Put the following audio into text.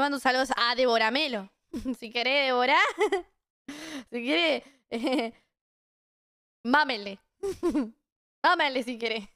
mando saludos a Débora Melo. si querés, Débora. si quiere eh, mámele. mámele si querés.